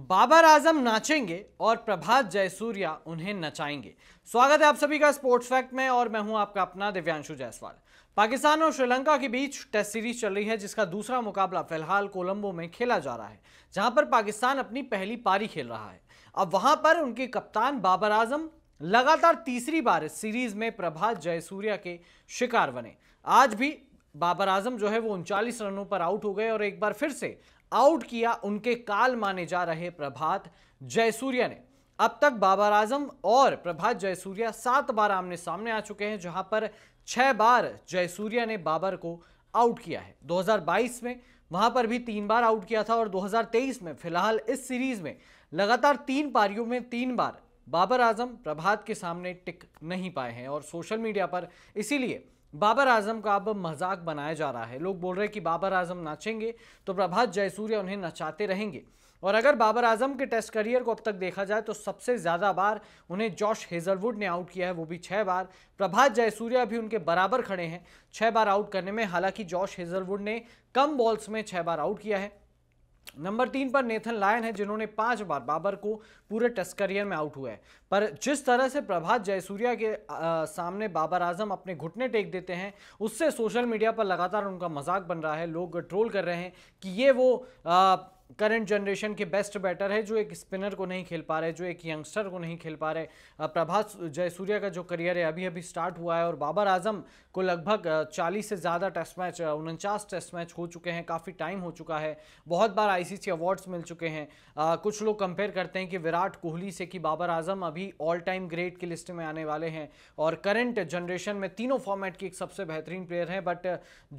बाबर आजम नाचेंगे और प्रभात जयसूर्या उन्हें नचाएंगे स्वागत है आप सभी का स्पोर्ट्स फैक्ट में और मैं हूं आपका अपना दिव्यांशु जायसवाल पाकिस्तान और श्रीलंका के बीच टेस्ट सीरीज चल रही है जिसका दूसरा मुकाबला फिलहाल कोलंबो में खेला जा रहा है जहां पर पाकिस्तान अपनी पहली पारी खेल रहा है अब वहां पर उनके कप्तान बाबर आजम लगातार तीसरी बार सीरीज में प्रभात जयसूर्या के शिकार बने आज भी बाबर आजम जो है वो उनचालीस रनों पर आउट हो गए और एक बार फिर से आउट किया उनके काल माने जा रहे प्रभात जयसूर्या ने अब तक बाबर आजम और प्रभात जयसूर्या सात बार आमने सामने आ चुके हैं जहां पर छह बार जयसूर्या ने बाबर को आउट किया है 2022 में वहां पर भी तीन बार आउट किया था और 2023 में फिलहाल इस सीरीज में लगातार तीन पारियों में तीन बार बाबर आजम प्रभात के सामने टिक नहीं पाए हैं और सोशल मीडिया पर इसीलिए बाबर आजम का अब मजाक बनाया जा रहा है लोग बोल रहे हैं कि बाबर आजम नाचेंगे तो प्रभात जयसूर्या उन्हें नचाते रहेंगे और अगर बाबर आजम के टेस्ट करियर को अब तक देखा जाए तो सबसे ज़्यादा बार उन्हें जॉश हेजलवुड ने आउट किया है वो भी छः बार प्रभात जयसूर्या भी उनके बराबर खड़े हैं छः बार आउट करने में हालांकि जॉश हेजलवुड ने कम बॉल्स में छः बार आउट किया है नंबर तीन पर नेथन लायन है जिन्होंने पांच बार बाबर को पूरे टेस्ट करियर में आउट हुआ है पर जिस तरह से प्रभात जयसूर्या के आ, सामने बाबर आजम अपने घुटने टेक देते हैं उससे सोशल मीडिया पर लगातार उनका मजाक बन रहा है लोग ट्रोल कर रहे हैं कि ये वो आ, करंट जनरेशन के बेस्ट बैटर है जो एक स्पिनर को नहीं खेल पा रहे जो एक यंगस्टर को नहीं खेल पा रहे प्रभात जयसूर्या का जो करियर है अभी अभी स्टार्ट हुआ है और बाबर आजम को लगभग 40 से ज़्यादा टेस्ट मैच उनचास टेस्ट मैच हो चुके हैं काफ़ी टाइम हो चुका है बहुत बार आईसीसी अवार्ड्स मिल चुके हैं कुछ लोग कंपेयर करते हैं कि विराट कोहली से कि बाबर आजम अभी ऑल टाइम ग्रेट की लिस्ट में आने वाले हैं और करंट जनरेशन में तीनों फॉर्मेट की एक सबसे बेहतरीन प्लेयर हैं बट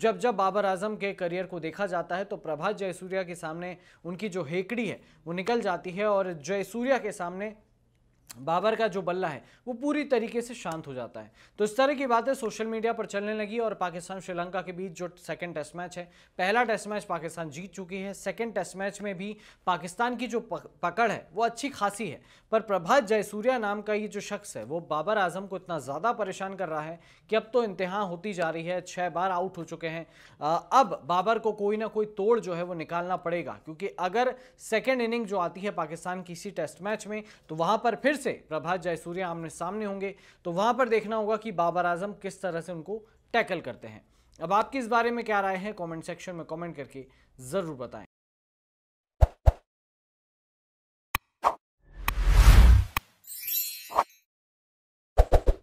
जब जब बाबर आजम के करियर को देखा जाता है तो प्रभात जयसूर्या के सामने उनकी जो हेकड़ी है वो निकल जाती है और जय सूर्या के सामने बाबर का जो बल्ला है वो पूरी तरीके से शांत हो जाता है तो इस तरह की बातें सोशल मीडिया पर चलने लगी और पाकिस्तान श्रीलंका के बीच जो सेकंड टेस्ट मैच है पहला टेस्ट मैच पाकिस्तान जीत चुकी है सेकंड टेस्ट मैच में भी पाकिस्तान की जो पकड़ है वो अच्छी खासी है पर प्रभात जयसूर्या नाम का ये जो शख्स है वो बाबर आजम को इतना ज़्यादा परेशान कर रहा है कि अब तो इंतहा होती जा रही है छः बार आउट हो चुके हैं अब बाबर को कोई ना कोई तोड़ जो है वो निकालना पड़ेगा क्योंकि अगर सेकेंड इनिंग जो आती है पाकिस्तान किसी टेस्ट मैच में तो वहाँ पर फिर से प्रभात जयसूर्या आमने सामने होंगे तो वहां पर देखना होगा कि बाबर आजम किस तरह से उनको टैकल करते हैं अब आपकी इस बारे में क्या राय है कमेंट सेक्शन में कमेंट करके ज़रूर बताएं